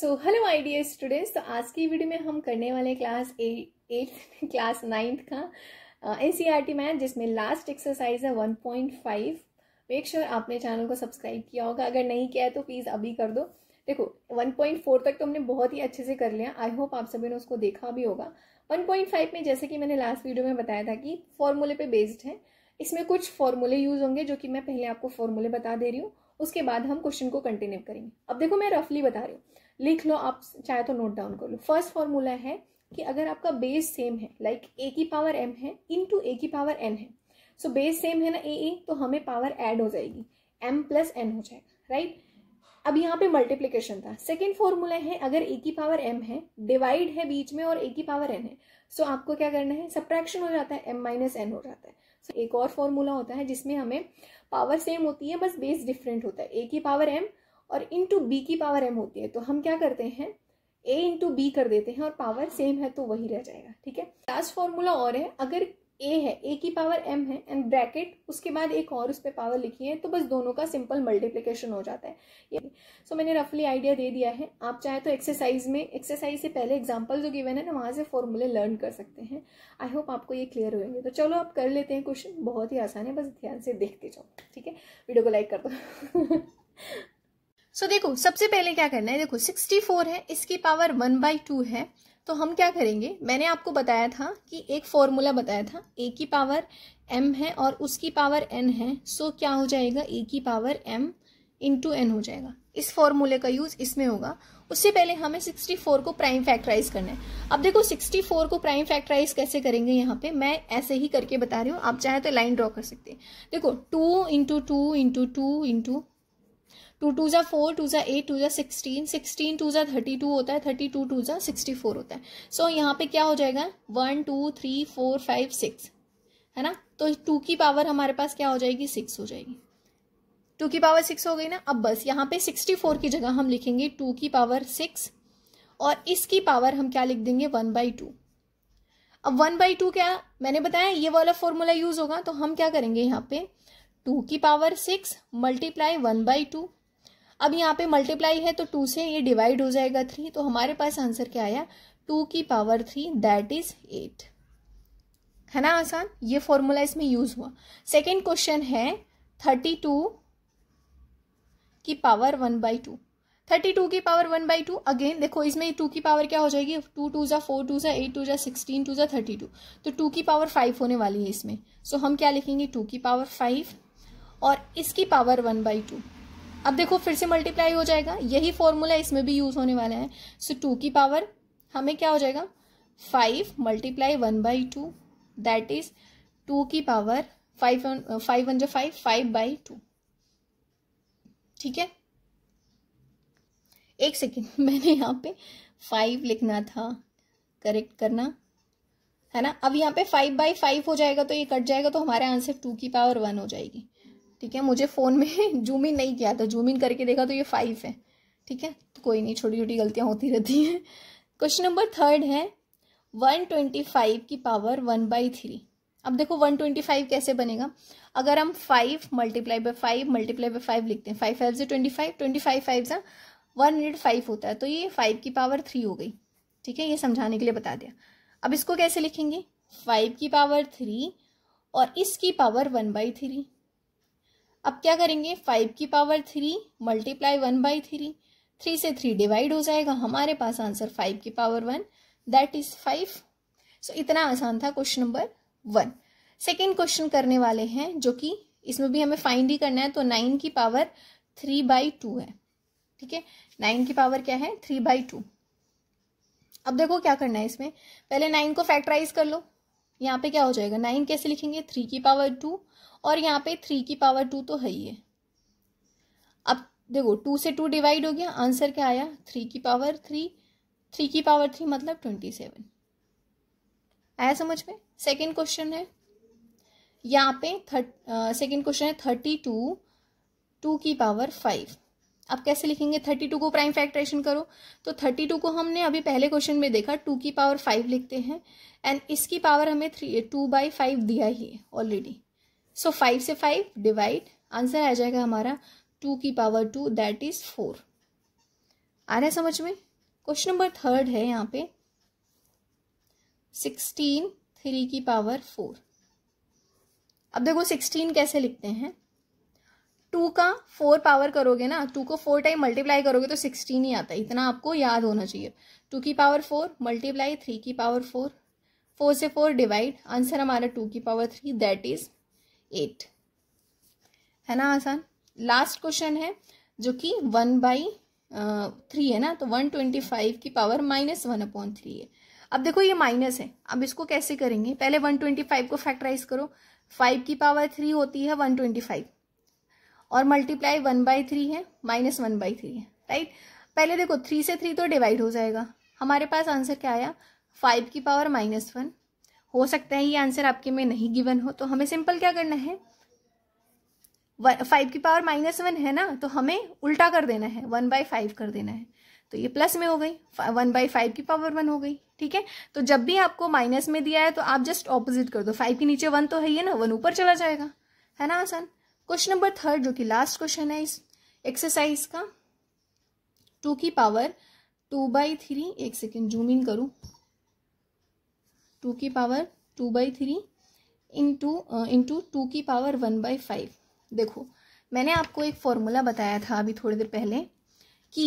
So hello idea students तो आज की वीडियो में हम करने वाले क्लास एट क्लास नाइन्थ का N C R T math जिसमें लास्ट एक्सरसाइज है one point five make sure आपने चैनल को सब्सक्राइब किया होगा अगर नहीं किया है तो प्लीज़ अभी कर दो देखो वन पॉइंट फोर तक तो हमने बहुत ही अच्छे से कर लिया आई होप आप सभी ने उसको देखा भी होगा वन पॉइंट फाइव में जैसे कि मैंने लास्ट वीडियो में बताया था कि फॉर्मूले पर बेस्ड है इसमें कुछ फॉर्मूले यूज़ होंगे जो कि मैं पहले आपको फॉर्मूले बता दे रही हूँ उसके बाद हम क्वेश्चन को कंटिन्यू करेंगे अब देखो मैं रफली बता रही हूँ लिख लो आप चाहे तो नोट डाउन कर लो फर्स्ट फॉर्मूला है कि अगर आपका बेस सेम है लाइक ए की पावर एम है इन टू ए की पावर एन है सो बेस सेम है ना ए ए तो हमें पावर एड हो जाएगी एम प्लस एन हो जाएगा राइट अब यहाँ पे मल्टीप्लीकेशन था सेकेंड फॉर्मूला है अगर ए की पावर एम है डिवाइड है बीच में और ए की पावर एन है सो so, आपको क्या करना है सप्रैक्शन हो जाता है एम माइनस एन हो जाता है सो so, एक और फॉर्मूला होता है जिसमें हमें पावर सेम होती है बस बेस डिफरेंट होता है ए की पावर एम और इन टू बी की पावर एम होती है तो हम क्या करते हैं ए इंटू बी कर देते हैं और पावर सेम है तो वही रह जाएगा ठीक है लास्ट फॉर्मूला और है अगर ए है ए की पावर एम है एंड ब्रैकेट उसके बाद एक और उस पर पावर लिखी है तो बस दोनों का सिंपल मल्टीप्लीकेशन हो जाता है ये सो so, मैंने रफली आइडिया दे दिया है आप चाहे तो एक्सरसाइज में एक्सरसाइज से पहले एग्जाम्पल जो गिवन है ना वहाँ से फॉर्मूले लर्न कर सकते हैं आई होप आपको ये क्लियर होंगे तो चलो आप कर लेते हैं क्वेश्चन बहुत ही आसान है बस ध्यान से देखते जाओ ठीक है वीडियो को लाइक कर दो सो so, देखो सबसे पहले क्या करना है देखो 64 है इसकी पावर वन बाई टू है तो हम क्या करेंगे मैंने आपको बताया था कि एक फॉर्मूला बताया था ए की पावर एम है और उसकी पावर एन है सो क्या हो जाएगा ए की पावर एम इंटू एन हो जाएगा इस फॉर्मूले का यूज इसमें होगा उससे पहले हमें 64 को प्राइम फैक्टराइज करना है अब देखो 64 को प्राइम फैक्टराइज कैसे करेंगे यहाँ पे मैं ऐसे ही करके बता रही हूँ आप चाहे तो लाइन ड्रॉ कर सकते हैं देखो two into two into two into two two ज़ा फोर टू ज़ा एट टू ज़ा सिक्सटीन सिक्सटीन टू ज़ा थर्टी टू होता है थर्टी टू टू ज़ा सिक्सटी फोर होता है सो so, यहाँ पे क्या हो जाएगा one two three four five six है ना तो टू की पावर हमारे पास क्या हो जाएगी सिक्स हो जाएगी टू की पावर सिक्स हो गई ना अब बस यहाँ पे सिक्सटी फोर की जगह हम लिखेंगे टू की पावर सिक्स और इसकी पावर हम क्या लिख देंगे वन बाई टू अब वन बाई टू क्या मैंने बताया ये वाला फॉर्मूला यूज होगा तो हम क्या करेंगे यहाँ पे टू की power six multiply one by two अब यहाँ पे मल्टीप्लाई है तो टू से ये डिवाइड हो जाएगा थ्री तो हमारे पास आंसर क्या आया टू की power three that is eight है ना आसान ये फॉर्मूला इसमें यूज हुआ सेकेंड क्वेश्चन है थर्टी टू की power one by two thirty two की power one by two again देखो इसमें टू की पावर क्या हो जाएगी टू टू ज़ा फोर टू ज़ा एट टू ज़ा सिक्सटीन टू ज़ा थर्टी टू तो टू की पावर फाइव होने वाली है इसमें सो so, हम क्या लिखेंगे टू की पावर फाइव और इसकी पावर वन बाई टू अब देखो फिर से मल्टीप्लाई हो जाएगा यही फॉर्मूला इसमें भी यूज होने वाला है सो टू की पावर हमें क्या हो जाएगा five multiply one by two that is two की पावर फाइव फाइव वन जो फाइव फाइव बाई टू ठीक है एक सेकेंड मैंने यहाँ पे फाइव लिखना था करेक्ट करना है ना अब यहाँ पे फाइव बाई फाइव हो जाएगा तो ये कट जाएगा तो हमारे आंसर टू की पावर वन हो जाएगी ठीक है मुझे फ़ोन में जूम इन नहीं किया था जूम इन करके देखा तो ये फाइव है ठीक है तो कोई नहीं छोटी छोटी गलतियाँ होती रहती हैं क्वेश्चन नंबर थर्ड है वन ट्वेंटी फाइव की पावर वन बाई थ्री अब देखो वन ट्वेंटी फाइव कैसे बनेगा अगर हम five multiply by five multiply by five लिखते हैं फाइव फाइव से twenty five twenty five five से वन हंड्रेड फाइव होता है तो ये फाइव की पावर थ्री हो गई ठीक है ये समझाने के लिए बता दिया अब इसको कैसे लिखेंगे फाइव की पावर थ्री और इसकी पावर वन बाई थ्री अब क्या करेंगे फाइव की power three multiply one by three three से थ्री डिवाइड हो जाएगा हमारे पास आंसर फाइव की power one that is five so इतना आसान था question number one second question करने वाले हैं जो कि इसमें भी हमें फाइंड ही करना है तो नाइन की पावर थ्री बाई टू है ठीक है नाइन की पावर क्या है थ्री बाई टू अब देखो क्या करना है इसमें पहले नाइन को फैक्टराइज कर लो यहाँ पे क्या हो जाएगा नाइन कैसे लिखेंगे थ्री की पावर टू और यहाँ पे थ्री की पावर टू तो है ही है अब देखो टू से टू डिवाइड हो गया आंसर क्या आया थ्री की पावर थ्री थ्री की पावर थ्री मतलब ट्वेंटी सेवन आया समझ में सेकेंड क्वेश्चन है यहाँ पे थर्ट सेकेंड क्वेश्चन है थर्टी टू टू की पावर फाइव अब कैसे लिखेंगे थर्टी टू को प्राइम फैक्ट्रेशन करो तो थर्टी टू को हमने अभी पहले क्वेश्चन में देखा टू की पावर फाइव लिखते हैं एंड इसकी पावर हमें थ्री टू बाई फाइव दिया ही है ऑलरेडी सो फाइव से फाइव डिवाइड आंसर आ जाएगा हमारा टू की power two that is four आ रहा है समझ में क्वेश्चन नंबर थर्ड है यहाँ पे सिक्सटीन थ्री की पावर फोर अब देखो सिक्सटीन कैसे लिखते हैं टू का फोर पावर करोगे ना टू को फोर टाइम मल्टीप्लाई करोगे तो सिक्सटीन ही आता है इतना आपको याद होना चाहिए टू की पावर फोर मल्टीप्लाई थ्री की पावर फोर फोर से फोर डिवाइड आंसर हमारा टू की power three that is eight है ना आसान लास्ट क्वेश्चन है जो कि वन बाई थ्री है ना तो वन ट्वेंटी फाइव की power minus one upon three है अब देखो ये माइनस है अब इसको कैसे करेंगे पहले वन ट्वेंटी फाइव को फैक्टराइज करो फाइव की पावर थ्री होती है वन ट्वेंटी फाइव और मल्टीप्लाई वन बाई थ्री है माइनस वन बाई थ्री है राइट पहले देखो थ्री से थ्री तो डिवाइड हो जाएगा हमारे पास आंसर क्या आया फाइव की पावर माइनस वन हो सकता है ये आंसर आपके में नहीं गिवन हो तो हमें सिंपल क्या करना है फाइव की पावर माइनस वन है ना तो हमें उल्टा कर देना है वन बाई फाइव कर देना है तो ये प्लस में हो गई वन बाई फाइव की पावर वन हो गई ठीक है तो जब भी आपको माइनस में दिया है तो आप जस्ट ऑपोजिट कर दो फाइव के नीचे वन तो है ही ना वन ऊपर चला जाएगा है ना आसान क्वेश्चन नंबर थर्ड जो कि लास्ट क्वेश्चन है इस एक्सरसाइज का टू की पावर टू बाई थ्री एक सेकेंड जूम इन करूँ टू की power two by three into into two की पावर वन बाई फाइव देखो मैंने आपको एक फॉर्मूला बताया था अभी थोड़ी देर पहले कि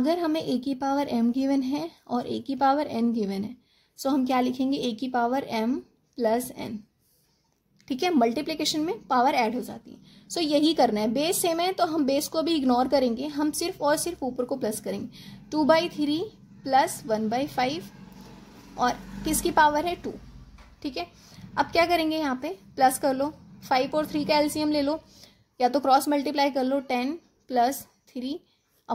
अगर हमें ए की पावर एम गिवन है और ए की पावर एन गिवन है सो हम क्या लिखेंगे ए की पावर एम प्लस एन ठीक है मल्टीप्लीकेशन में पावर ऐड हो जाती है सो so, यही करना है बेस सेम है तो हम बेस को भी इग्नोर करेंगे हम सिर्फ और सिर्फ ऊपर को प्लस करेंगे two by three plus one by five और किसकी पावर है टू ठीक है अब क्या करेंगे यहाँ पे प्लस कर लो फाइव और थ्री का एलसीएम ले लो या तो क्रॉस मल्टीप्लाई कर लो टेन प्लस थ्री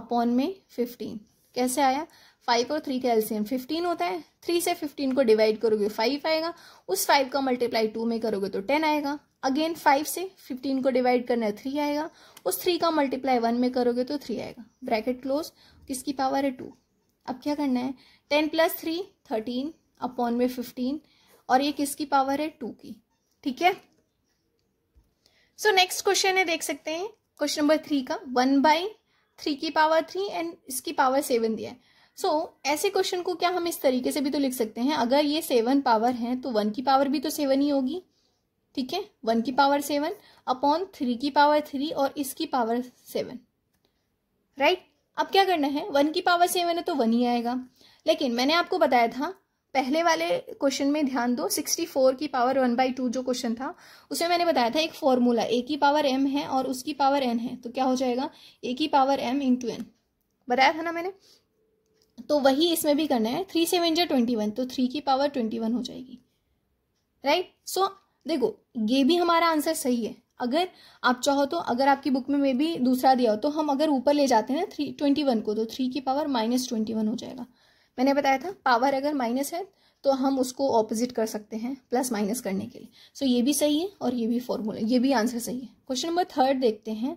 अपॉन में फिफ्टीन कैसे आया फाइव और थ्री का एल्सियम फिफ्टीन होता है थ्री से फिफ्टीन को डिवाइड करोगे फाइव आएगा उस फाइव का मल्टीप्लाई टू में करोगे तो टेन आएगा अगेन फाइव से फिफ्टीन को डिवाइड करना है थ्री आएगा उस थ्री का मल्टीप्लाई वन में करोगे तो थ्री आएगा ब्रैकेट क्लोज किसकी पावर है टू अब क्या करना है ten plus three thirteen upon में फिफ्टीन और ये किसकी पावर है टू की ठीक है सो नेक्स्ट क्वेश्चन है देख सकते हैं क्वेश्चन नंबर थ्री का वन बाई थ्री की पावर थ्री एंड इसकी पावर सेवन दिया है सो so, ऐसे क्वेश्चन को क्या हम इस तरीके से भी तो लिख सकते हैं अगर ये सेवन पावर है तो वन की पावर भी तो सेवन ही होगी ठीक है वन की पावर सेवन अपॉन थ्री की पावर थ्री और इसकी पावर सेवन राइट right? अब क्या करना है वन की पावर सेवन है तो वन ही आएगा लेकिन मैंने आपको बताया था पहले वाले क्वेश्चन में ध्यान दो 64 की पावर वन बाई टू जो क्वेश्चन था उसमें मैंने बताया था एक फॉर्मूला ए की पावर एम है और उसकी पावर एन है तो क्या हो जाएगा ए की पावर एम टू एन बताया था ना मैंने तो वही इसमें भी करना है थ्री सेवन जो ट्वेंटी वन तो थ्री की पावर ट्वेंटी वन हो जाएगी राइट सो so, देखो ये भी हमारा आंसर सही है अगर आप चाहो तो अगर आपकी बुक में मे भी दूसरा दिया हो तो हम अगर ऊपर ले जाते हैं ना थ्री ट्वेंटी वन को तो थ्री की पावर माइनस ट्वेंटी वन हो जाएगा मैंने बताया था पावर अगर माइनस है तो हम उसको ऑपोजिट कर सकते हैं प्लस माइनस करने के लिए सो so, ये भी सही है और ये भी फॉर्मूला ये भी आंसर सही है क्वेश्चन नंबर थर्ड देखते हैं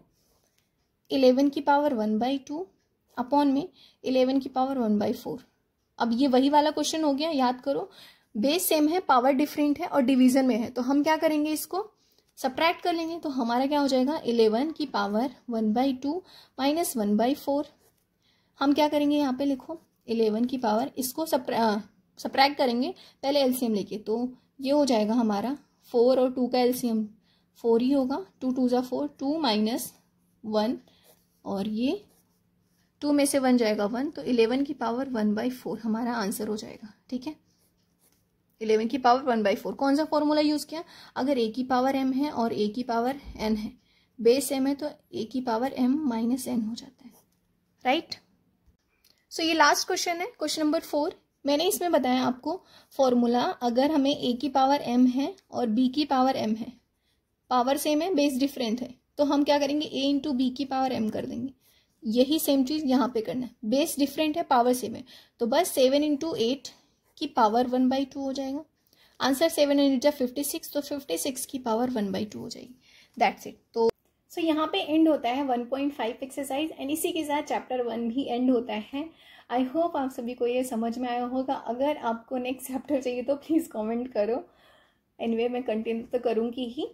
इलेवन की power one by two upon में इलेवन की पावर वन बाई फोर अब ये वही वाला क्वेश्चन हो गया याद करो बेस सेम है पावर डिफरेंट है और डिवीजन में है तो हम क्या करेंगे इसको सप्रैक्ट कर लेंगे तो हमारा क्या हो जाएगा इलेवन की power one by two minus one by four हम क्या करेंगे यहाँ पे लिखो इलेवन की पावर इसको सप्रैक करेंगे पहले एलसीएम लेके तो ये हो जाएगा हमारा फोर और टू का एलसीएम फोर ही होगा टू टू ज़ा फोर टू माइनस वन और ये टू में से वन जाएगा वन तो इलेवन की पावर वन बाई फोर हमारा आंसर हो जाएगा ठीक है इलेवन की पावर वन बाई फोर कौन सा फॉर्मूला यूज़ किया अगर ए की पावर एम है और ए की पावर एन है बेस एम है तो ए की पावर एम माइनस एन हो जाता है राइट right? सो so, ये लास्ट क्वेश्चन है क्वेश्चन नंबर फोर मैंने इसमें बताया आपको फॉर्मूला अगर हमें ए की पावर एम है और बी की पावर एम है पावर सेम है बेस डिफरेंट है तो हम क्या करेंगे ए इंटू बी की पावर एम कर देंगे यही सेम चीज़ यहाँ पे करना है बेस डिफरेंट है पावर सेम है तो बस सेवन इंटू एट की पावर वन बाई टू हो जाएगा आंसर सेवन इंटू जब फिफ्टी सिक्स तो फिफ्टी सिक्स की पावर वन बाई टू हो जाएगी दैट्स इट तो सो so, यहाँ पे एंड होता है 1.5 एक्सरसाइज एंड इसी के साथ चैप्टर वन भी एंड होता है आई होप आप सभी को ये समझ में आया होगा अगर आपको नेक्स्ट चैप्टर चाहिए तो प्लीज़ कमेंट करो एनीवे anyway, मैं कंटिन्यू तो करूँगी ही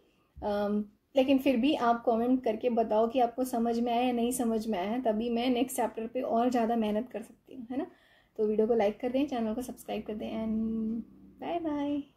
um, लेकिन फिर भी आप कमेंट करके बताओ कि आपको समझ में आया या नहीं समझ में आया तभी मैं नेक्स्ट चैप्टर पे और ज़्यादा मेहनत कर सकती हूँ है ना तो वीडियो को लाइक कर दें चैनल को सब्सक्राइब कर दें एंड बाय बाय